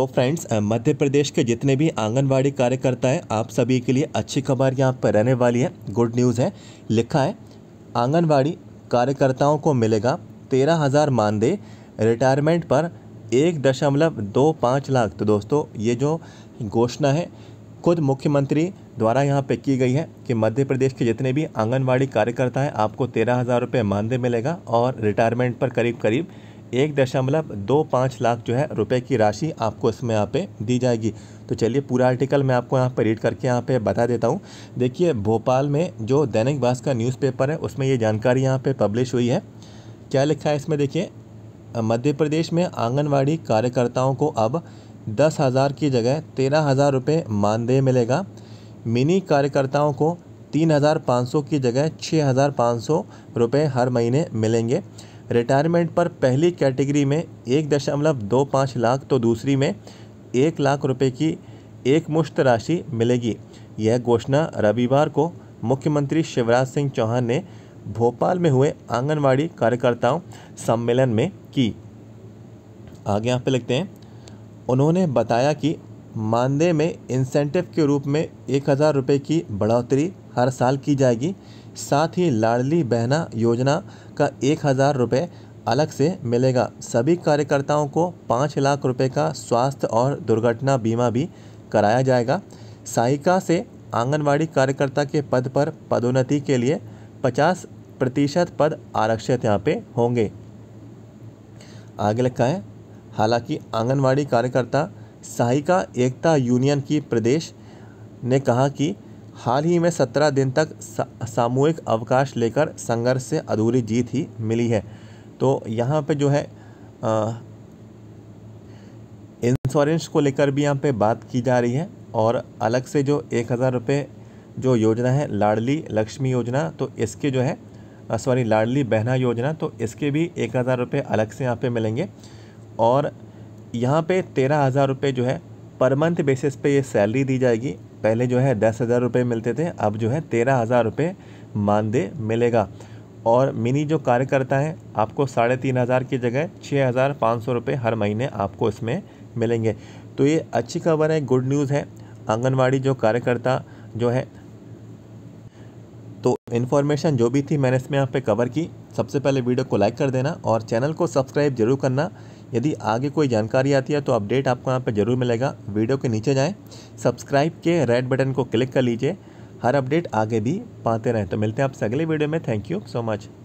तो फ्रेंड्स मध्य प्रदेश के जितने भी आंगनबाड़ी कार्यकर्ता हैं आप सभी के लिए अच्छी खबर यहाँ पर रहने वाली है गुड न्यूज़ है लिखा है आंगनबाड़ी कार्यकर्ताओं को मिलेगा तेरह हज़ार मानदेय रिटायरमेंट पर एक दशमलव दो पाँच लाख तो दोस्तों ये जो घोषणा है खुद मुख्यमंत्री द्वारा यहाँ पे की गई है कि मध्य प्रदेश के जितने भी आंगनबाड़ी कार्यकर्ता हैं आपको तेरह हज़ार रुपये मानदेय मिलेगा और रिटायरमेंट पर करीब करीब एक दशमलव दो पाँच लाख जो है रुपए की राशि आपको इसमें यहाँ पे दी जाएगी तो चलिए पूरा आर्टिकल मैं आपको यहाँ पर रीड करके यहाँ पे बता देता हूँ देखिए भोपाल में जो दैनिक भास्कर न्यूज़पेपर है उसमें ये जानकारी यहाँ पे पब्लिश हुई है क्या लिखा है इसमें देखिए मध्य प्रदेश में आंगनबाड़ी कार्यकर्ताओं को अब दस हज़ार की जगह तेरह हज़ार रुपये मानदेय मिलेगा मिनी कार्यकर्ताओं को तीन हज़ार पाँच सौ की जगह छः हज़ार पाँच सौ रुपये हर महीने मिलेंगे रिटायरमेंट पर पहली कैटेगरी में एक दशमलव दो पाँच लाख तो दूसरी में एक लाख रुपए की एक मुश्त राशि मिलेगी यह घोषणा रविवार को मुख्यमंत्री शिवराज सिंह चौहान ने भोपाल में हुए आंगनवाड़ी कार्यकर्ताओं सम्मेलन में की आगे यहाँ पे लिखते हैं उन्होंने बताया कि मानदेय में इंसेंटिव के रूप में एक हज़ार रुपये की बढ़ोतरी हर साल की जाएगी साथ ही लाडली बहना योजना का एक हज़ार रुपये अलग से मिलेगा सभी कार्यकर्ताओं को पाँच लाख रुपए का स्वास्थ्य और दुर्घटना बीमा भी कराया जाएगा सहायिका से आंगनवाड़ी कार्यकर्ता के पद पर पदोन्नति के लिए पचास प्रतिशत पद आरक्षित यहाँ पे होंगे आगे लिखा है हालांकि आंगनवाड़ी कार्यकर्ता सहायिका एकता यूनियन की प्रदेश ने कहा कि हाल ही में सत्रह दिन तक सामूहिक अवकाश लेकर संघर्ष से अधूरी जीत ही मिली है तो यहाँ पे जो है इंश्योरेंस को लेकर भी यहाँ पे बात की जा रही है और अलग से जो एक हज़ार रुपये जो योजना है लाडली लक्ष्मी योजना तो इसके जो है सॉरी लाडली बहना योजना तो इसके भी एक हज़ार रुपये अलग से यहाँ पे मिलेंगे और यहाँ पे तेरह हज़ार रुपये जो है पर मंथ बेसिस पे ये सैलरी दी जाएगी पहले जो है दस हज़ार रुपये मिलते थे अब जो है तेरह हज़ार रुपये मानदेय मिलेगा और मिनी जो कार्यकर्ता है आपको साढ़े तीन हज़ार की जगह छः हज़ार पाँच सौ रुपये हर महीने आपको इसमें मिलेंगे तो ये अच्छी खबर है गुड न्यूज़ है आंगनवाड़ी जो कार्यकर्ता जो है तो इन्फॉर्मेशन जो भी थी मैंने इसमें यहाँ पे कवर की सबसे पहले वीडियो को लाइक कर देना और चैनल को सब्सक्राइब जरूर करना यदि आगे कोई जानकारी आती है तो अपडेट आपको यहाँ पर जरूर मिलेगा वीडियो के नीचे जाएँ सब्सक्राइब के रेड बटन को क्लिक कर लीजिए हर अपडेट आगे भी पाते रहें तो मिलते हैं आपसे अगले वीडियो में थैंक यू सो मच